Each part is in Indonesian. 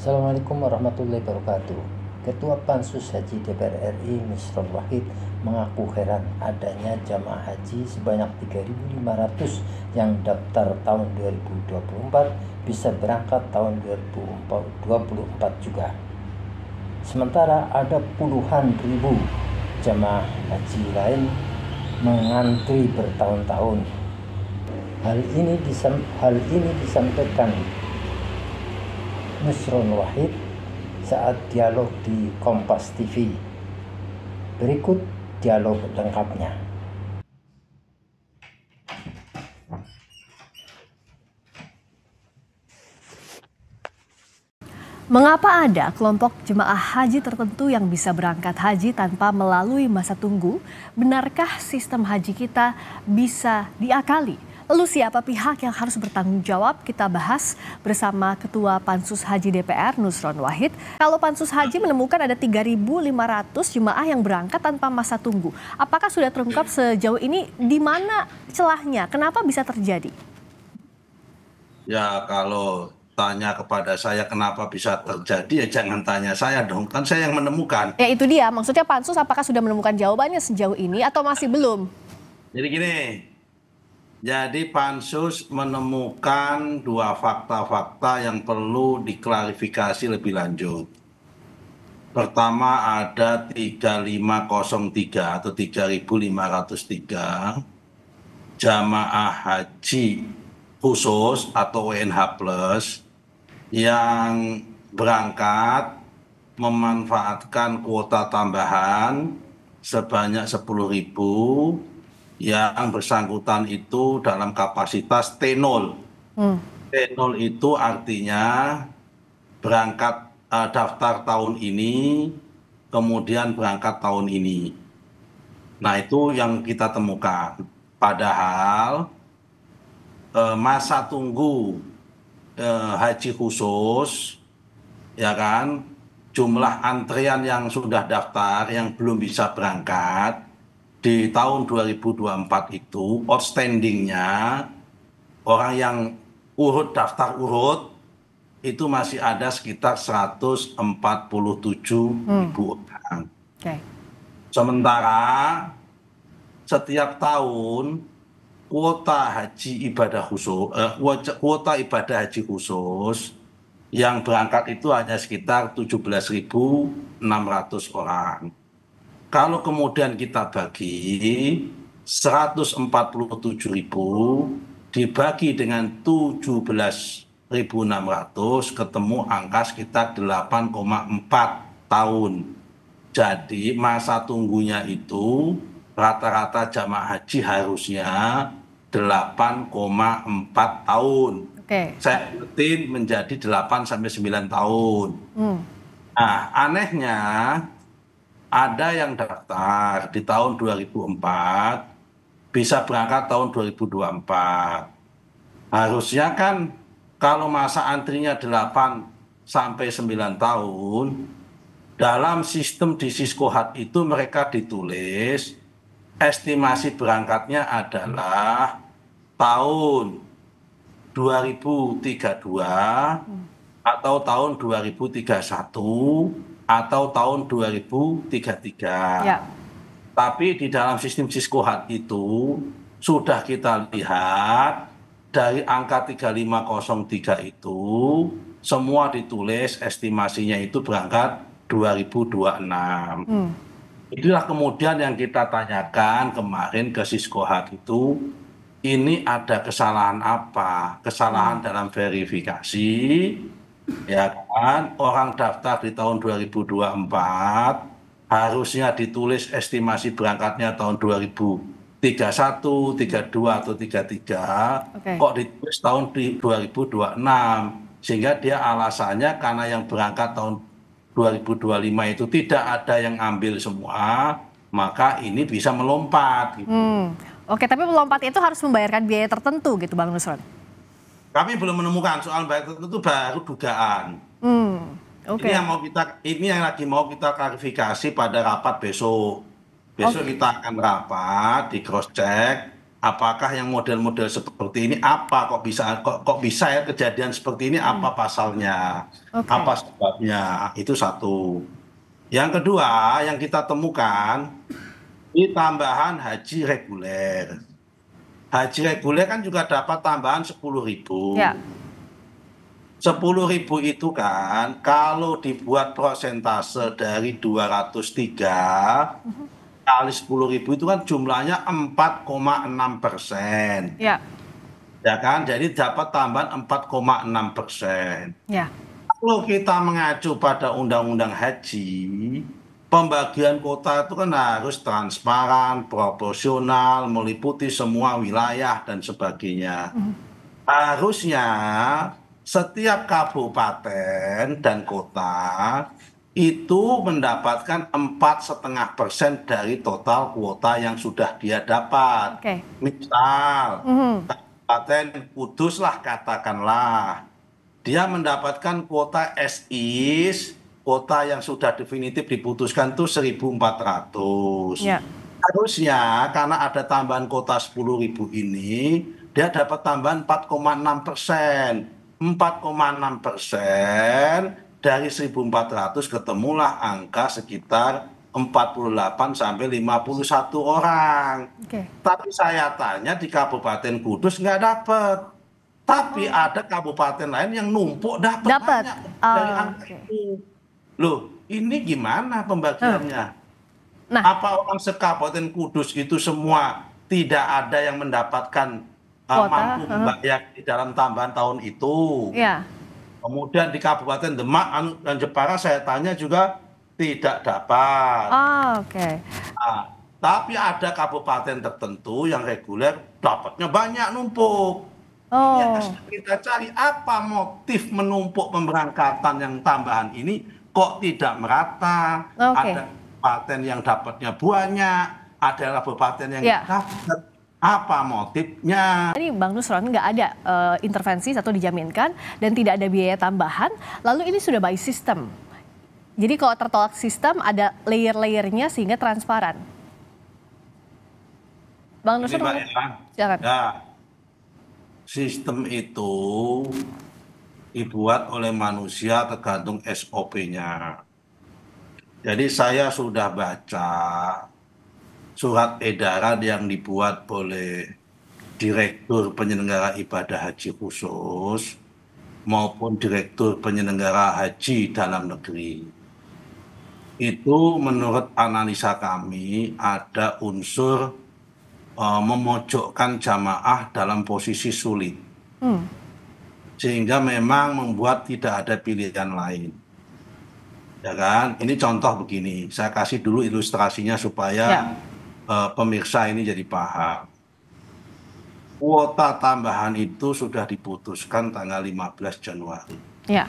Assalamualaikum warahmatullahi wabarakatuh. Ketua Pansus Haji DPR RI Misron Wahid mengaku heran adanya jamaah haji sebanyak 3.500 yang daftar tahun 2024 bisa berangkat tahun 2024 juga. Sementara ada puluhan ribu jamaah haji lain mengantri bertahun-tahun. Hal ini disam, hal ini disampaikan Nusron Wahid saat dialog di Kompas TV. Berikut dialog lengkapnya. Mengapa ada kelompok jemaah haji tertentu yang bisa berangkat haji tanpa melalui masa tunggu? Benarkah sistem haji kita bisa diakali? Lalu siapa pihak yang harus bertanggung jawab? Kita bahas bersama Ketua Pansus Haji DPR Nusron Wahid. Kalau Pansus Haji menemukan ada 3.500 jemaah yang berangkat tanpa masa tunggu. Apakah sudah terungkap sejauh ini di mana celahnya? Kenapa bisa terjadi? Ya kalau tanya kepada saya kenapa bisa terjadi ya jangan tanya saya dong kan saya yang menemukan ya itu dia maksudnya pansus apakah sudah menemukan jawabannya sejauh ini atau masih belum jadi gini jadi pansus menemukan dua fakta-fakta yang perlu diklarifikasi lebih lanjut. Pertama ada 3503 atau 3503 jamaah haji khusus atau WNH plus yang berangkat memanfaatkan kuota tambahan sebanyak 10.000 yang bersangkutan itu dalam kapasitas T0. Hmm. T0 itu artinya berangkat uh, daftar tahun ini, kemudian berangkat tahun ini. Nah, itu yang kita temukan. Padahal uh, masa tunggu uh, haji khusus ya kan jumlah antrian yang sudah daftar yang belum bisa berangkat di tahun 2024 itu outstandingnya orang yang urut daftar urut itu masih ada sekitar 147 hmm. ribu orang. Okay. Sementara setiap tahun kuota haji ibadah khusus, eh, kuota ibadah haji khusus yang berangkat itu hanya sekitar 17.600 orang kalau kemudian kita bagi 147.000 dibagi dengan 17.600 ketemu angka sekitar 8,4 tahun. Jadi masa tunggunya itu rata-rata jamaah haji harusnya 8,4 tahun. Okay. Saya rutin menjadi 8 sampai 9 tahun. Hmm. Nah, anehnya ada yang daftar di tahun 2004 bisa berangkat tahun 2024. Harusnya kan kalau masa antrinya 8 sampai 9 tahun dalam sistem di Hat itu mereka ditulis estimasi berangkatnya adalah tahun 2032 hmm. atau tahun 2031 atau tahun 2033. Ya. Tapi di dalam sistem Cisco hat itu sudah kita lihat dari angka 3503 itu semua ditulis estimasinya itu berangkat 2026. Hmm. Itulah kemudian yang kita tanyakan kemarin ke siskohat itu ini ada kesalahan apa? Kesalahan hmm. dalam verifikasi ya kan orang daftar di tahun 2024 harusnya ditulis estimasi berangkatnya tahun 2031, 32 atau 33 okay. kok ditulis tahun di 2026 sehingga dia alasannya karena yang berangkat tahun 2025 itu tidak ada yang ambil semua maka ini bisa melompat gitu. Hmm. Oke, tapi melompat itu harus membayarkan biaya tertentu gitu Bang Nusron. Kami belum menemukan soal baik itu baru dugaan. Hmm, okay. Ini yang mau kita ini yang lagi mau kita klarifikasi pada rapat besok. Besok okay. kita akan rapat di cross check apakah yang model-model seperti ini apa kok bisa kok, kok bisa ya kejadian seperti ini hmm. apa pasalnya okay. apa sebabnya itu satu yang kedua yang kita temukan ini tambahan haji reguler haji reguler kan juga dapat tambahan sepuluh ribu. Ya. ribu itu kan kalau dibuat prosentase dari 203 ratus huh mhm. kali sepuluh ribu itu kan jumlahnya 4,6 persen. Ya. ya kan, jadi dapat tambahan 4,6 persen. Ya. Kalau kita mengacu pada Undang-Undang Haji, pembagian kota itu kan harus transparan, proporsional, meliputi semua wilayah dan sebagainya. Mm-hmm. Harusnya setiap kabupaten dan kota itu mendapatkan empat setengah persen dari total kuota yang sudah dia dapat. Okay. Misal mm-hmm. Kabupaten Kudus lah katakanlah dia mendapatkan kuota SIS kota yang sudah definitif diputuskan itu 1.400. Ya. Harusnya karena ada tambahan kota 10.000 ini, dia dapat tambahan 4,6 persen. 4,6 persen dari 1.400 ketemulah angka sekitar 48 sampai 51 orang. Okay. Tapi saya tanya di Kabupaten Kudus nggak dapat. Tapi oh. ada kabupaten lain yang numpuk dapat Dapat. oh, dari ah, angka okay. itu. Loh, ini gimana pembagiannya? Nah. nah. Apa orang sekabupaten Kudus itu semua tidak ada yang mendapatkan uh, eh, Kota, mampu membayar di dalam tambahan tahun itu? Ya. Kemudian di Kabupaten Demak anu, dan Jepara saya tanya juga tidak dapat. Oh, Oke. Okay. Nah, tapi ada kabupaten tertentu yang reguler dapatnya banyak numpuk. Iya, oh. Ini kita cari apa motif menumpuk pemberangkatan yang tambahan ini kok tidak merata, okay. ada paten yang dapatnya banyak, ada kabupaten yang yeah. dapat apa motifnya? Ini Bang Nusron nggak ada uh, intervensi atau dijaminkan dan tidak ada biaya tambahan. Lalu ini sudah by sistem Jadi kalau tertolak sistem ada layer-layernya sehingga transparan. Bang Nusron, jangan Ya, sistem itu dibuat oleh manusia tergantung SOP-nya. Jadi saya sudah baca surat edaran yang dibuat oleh Direktur Penyelenggara Ibadah Haji Khusus maupun Direktur Penyelenggara Haji Dalam Negeri. Itu menurut analisa kami ada unsur uh, memojokkan jamaah dalam posisi sulit. Hmm sehingga memang membuat tidak ada pilihan lain. Ya kan? Ini contoh begini. Saya kasih dulu ilustrasinya supaya ya. uh, pemirsa ini jadi paham. Kuota tambahan itu sudah diputuskan tanggal 15 Januari. Ya.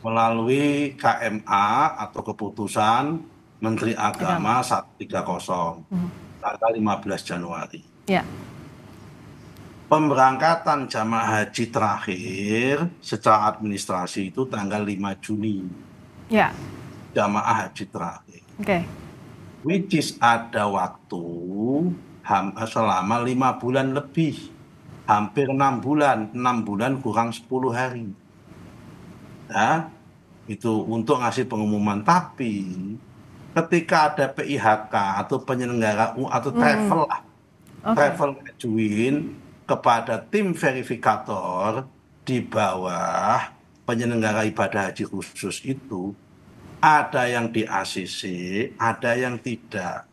Melalui KMA atau keputusan Menteri Agama 130 hmm. tanggal 15 Januari. Ya. Pemberangkatan jamaah haji terakhir secara administrasi itu tanggal 5 Juni. Ya. Jamaah haji terakhir. Oke. Okay. Which is ada waktu eh, selama lima bulan lebih, hampir enam bulan, enam bulan kurang 10 hari. Ya, itu untuk ngasih pengumuman. Tapi ketika ada PIHK atau penyelenggara atau hmm. travel hmm. okay. travel ngajuin kepada tim verifikator di bawah penyelenggara ibadah haji khusus itu ada yang di ACC, ada yang tidak.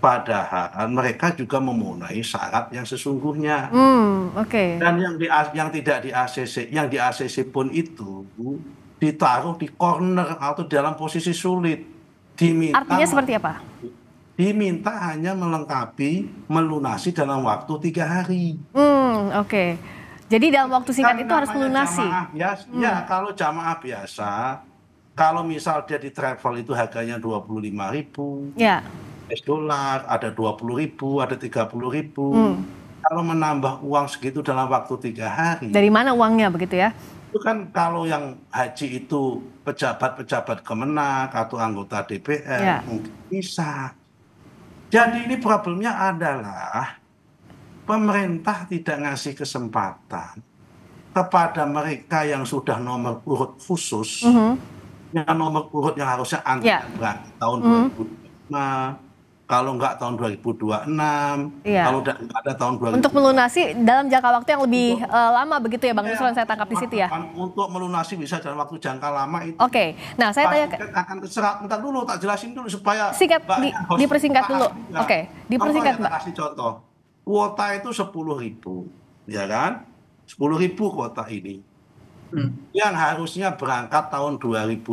Padahal mereka juga memenuhi syarat yang sesungguhnya. Mm, okay. Dan yang di yang tidak di ACC, yang di ACC pun itu ditaruh di corner atau dalam posisi sulit. Diminta Artinya seperti apa? diminta hanya melengkapi melunasi dalam waktu tiga hari. Hmm, oke. Okay. Jadi dalam waktu singkat Karena itu harus melunasi. Biasa, ya, hmm. Ya, kalau jamaah biasa, kalau misal dia di travel itu harganya dua puluh lima ribu, ya. Yeah. dolar ada dua puluh ribu, ada tiga puluh ribu. Hmm. Kalau menambah uang segitu dalam waktu tiga hari. Dari mana uangnya begitu ya? itu kan kalau yang haji itu pejabat-pejabat kemenak atau anggota DPR ya. mungkin bisa jadi ini problemnya adalah pemerintah tidak ngasih kesempatan kepada mereka yang sudah nomor urut khusus, mm -hmm. yang nomor urut yang harusnya antara ya. yeah. tahun mm -hmm. 2005 kalau nggak tahun 2026, iya. kalau nggak ada tahun 2026. Untuk melunasi dalam jangka waktu yang lebih untuk, uh, lama begitu ya Bang iya, Nusron, saya tangkap di situ ya? Untuk melunasi bisa dalam waktu jangka lama itu. Oke, okay. nah saya tanya... akan terserah, bentar dulu, tak jelasin dulu supaya... Singkat, di, dipersingkat dulu. Oke, okay. dipersingkat Mbak. kasih contoh, kuota itu 10 ribu, ya kan? 10 ribu kuota ini. Hmm. Yang harusnya berangkat tahun 2025,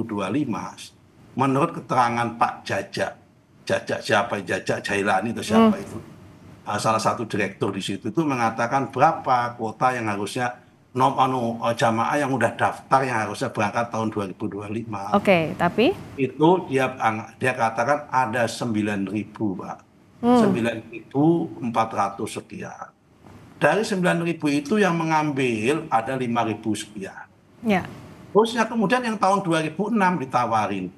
menurut keterangan Pak Jajak, jajak siapa jajak Jailani atau siapa hmm. itu uh, salah satu direktur di situ itu mengatakan berapa kuota yang harusnya nom anu eh, jamaah yang udah daftar yang harusnya berangkat tahun 2025. Oke, okay, tapi itu dia dia katakan ada 9000, Pak. Hmm. 9400 sekian. Dari 9000 itu yang mengambil ada 5000 sekian. Ya. Terusnya kemudian yang tahun 2006 ditawarin.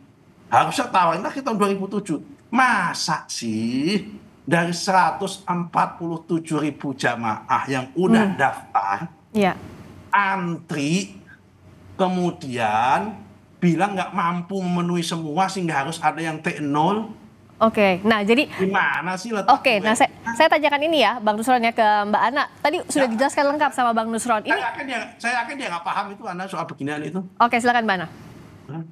Harusnya tawarin lagi tahun 2007. Masa sih dari 147 ribu jamaah yang udah hmm. daftar, ya. antri, kemudian bilang nggak mampu memenuhi semua sehingga harus ada yang T0. Oke, nah jadi gimana sih Oke, nah saya, saya tanyakan ini ya Bang Nusron ya ke Mbak Ana. Tadi sudah ya. dijelaskan lengkap sama Bang Nusron. Ini saya yakin dia saya yakin dia nggak paham itu Ana soal beginian itu. Oke, silakan Mbak Ana. Hmm?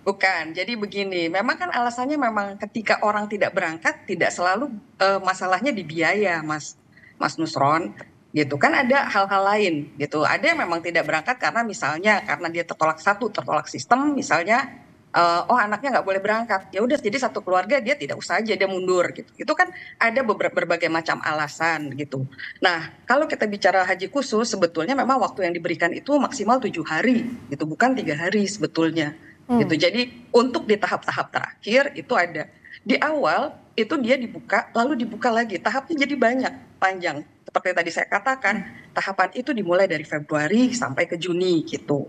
Bukan, jadi begini, memang kan alasannya memang ketika orang tidak berangkat tidak selalu uh, masalahnya di biaya, Mas Mas Nusron gitu kan ada hal-hal lain gitu ada yang memang tidak berangkat karena misalnya karena dia tertolak satu tertolak sistem misalnya uh, oh anaknya nggak boleh berangkat ya udah jadi satu keluarga dia tidak usah aja dia mundur gitu itu kan ada beberapa berbagai macam alasan gitu nah kalau kita bicara haji khusus sebetulnya memang waktu yang diberikan itu maksimal tujuh hari gitu bukan tiga hari sebetulnya gitu hmm. jadi untuk di tahap-tahap terakhir itu ada di awal itu dia dibuka lalu dibuka lagi tahapnya jadi banyak panjang seperti tadi saya katakan hmm. tahapan itu dimulai dari Februari sampai ke Juni gitu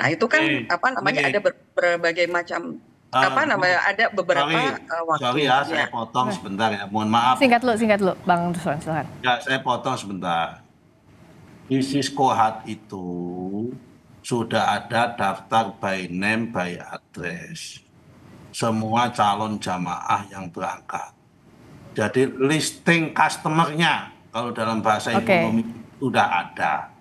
nah itu kan hey, apa namanya hey. ada ber berbagai macam uh, apa namanya ada beberapa sorry, uh, waktu sorry ya, iya. saya potong hmm. sebentar ya mohon maaf singkat lu singkat lu bang Ruslan ya saya potong sebentar Isis Kohat itu sudah ada daftar by name, by address. Semua calon jamaah yang berangkat. Jadi listing customernya kalau dalam bahasa okay. ekonomi sudah ada.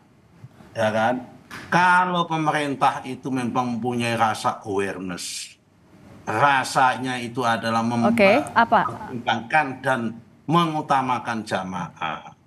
Ya kan? Kalau pemerintah itu memang mempunyai rasa awareness. Rasanya itu adalah mempertimbangkan okay. dan mengutamakan jamaah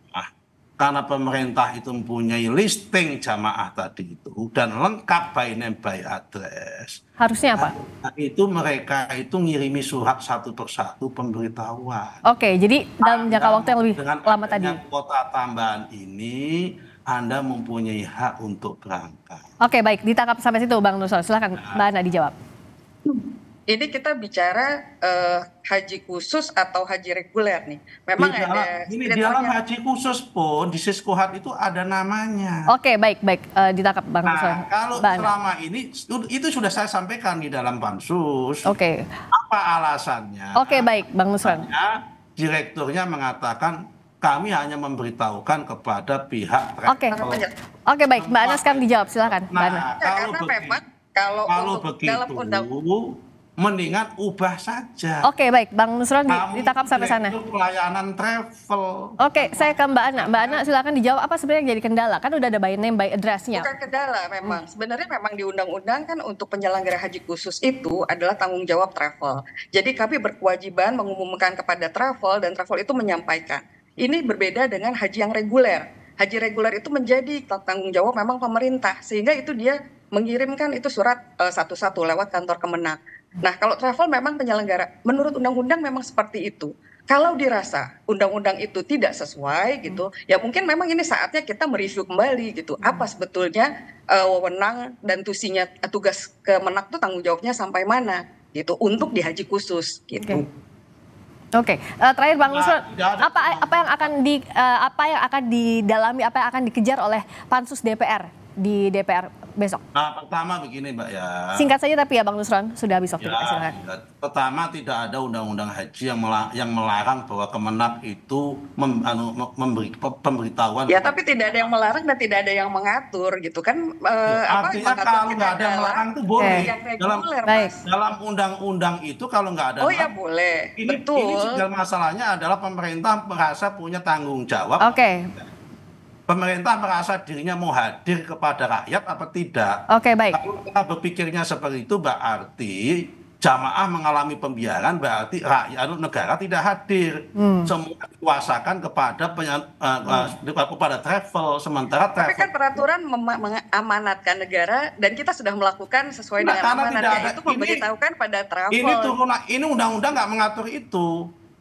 karena pemerintah itu mempunyai listing jamaah tadi itu dan lengkap by name by address. Harusnya apa? Nah, itu mereka itu ngirimi surat satu persatu pemberitahuan. Oke, jadi dalam jangka waktu yang lebih dengan lama tadi. Kota tambahan ini anda mempunyai hak untuk berangkat. Oke, baik. Ditangkap sampai situ, Bang Nusol. Silahkan, nah. Mbak Ana dijawab ini kita bicara uh, haji khusus atau haji reguler nih. Memang iya, di dalam, ada ini di dalam haji khusus pun di Siskohat itu ada namanya. Oke, okay, baik baik uh, ditangkap Bang Nah, Soh. kalau selama ini itu sudah saya sampaikan di dalam pansus. Oke. Okay. Apa alasannya? Oke, okay, baik Bang Nusran. Direkturnya mengatakan kami hanya memberitahukan kepada pihak Oke. Okay. Oke, okay, baik. Mbak Anas kan dijawab, silakan. Nah, Mbak ya, Anas. Kalau, begitu, memang, kalau, kalau begitu, dalam undang mendingan ubah saja. Oke, okay, baik. Bang Nusron Kamu ditangkap sampai sana. pelayanan travel. Oke, okay, saya ke Mbak Ana. Mbak Ana silakan dijawab apa sebenarnya yang jadi kendala? Kan udah ada by name by address-nya. Bukan kendala memang. Hmm. Sebenarnya memang di undang-undang kan untuk penyelenggara haji khusus itu adalah tanggung jawab travel. Jadi kami berkewajiban mengumumkan kepada travel dan travel itu menyampaikan. Ini berbeda dengan haji yang reguler. Haji reguler itu menjadi tanggung jawab memang pemerintah sehingga itu dia mengirimkan itu surat eh, satu-satu uh, lewat kantor Kemenang nah kalau travel memang penyelenggara menurut undang-undang memang seperti itu kalau dirasa undang-undang itu tidak sesuai gitu hmm. ya mungkin memang ini saatnya kita mereview kembali gitu hmm. apa sebetulnya uh, wewenang dan tusinya uh, tugas kemenak itu tanggung jawabnya sampai mana gitu untuk dihaji khusus gitu. Oke, okay. uh, eh, terakhir Bang Nusron, nah, apa apa yang akan di uh, apa yang akan didalami, apa yang akan dikejar oleh pansus DPR di DPR besok? Nah, pertama begini Mbak ya. Singkat saja tapi ya Bang Nusron, sudah habis waktu ya, Ya. Pertama tidak ada undang-undang haji yang melarang, yang melarang bahwa Kemenak itu mem, anu, memberi pemberitahuan. Ya, tapi tidak ada yang melarang dan tidak ada yang mengatur gitu kan e, ya, apa artinya kalau nggak ada yang melarang itu boleh. Eh. Dalam dalam undang-undang itu kalau nggak ada Oh ya boleh. Ini, Betul. Ini masalahnya adalah pemerintah merasa punya tanggung jawab. Oke. Okay ya pemerintah merasa dirinya mau hadir kepada rakyat apa tidak. Oke, okay, baik. Kalau kita berpikirnya seperti itu berarti jamaah mengalami pembiaran berarti rakyat negara tidak hadir. Hmm. Semua dikuasakan kepada penyan, uh, eh, eh, hmm. kepada travel sementara travel. Tapi kan peraturan mengamanatkan negara dan kita sudah melakukan sesuai nah, dengan amanat tidak ya, ada, itu memberitahukan pada travel. Ini turun ini undang-undang nggak mengatur itu.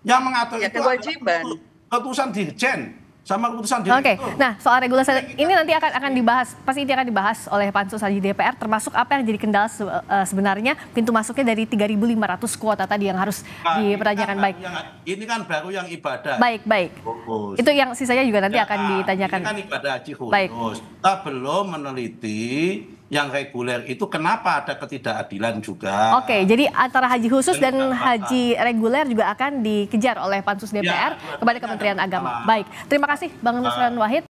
Yang mengatur ya, itu kewajiban. Keputusan Dirjen sama keputusan Oke, okay. Oh. nah soal regulasi ini nanti akan akan dibahas, pasti ini akan dibahas oleh pansus di DPR, termasuk apa yang jadi kendala se eh, sebenarnya pintu masuknya dari 3.500 kuota tadi yang harus nah, dipertanyakan kan, baik. Yang, ini kan baru yang ibadah. Baik, baik. Fokus. Itu yang sisanya juga nanti ya, akan ditanyakan. Ini kan ibadah haji Baik. Kita belum meneliti yang reguler itu kenapa ada ketidakadilan juga. Oke, jadi antara haji khusus dan, haji reguler juga akan dikejar oleh pansus ya, DPR ya, kepada Kementerian Agama. Baik, terima kasih Bang Nusran Wahid.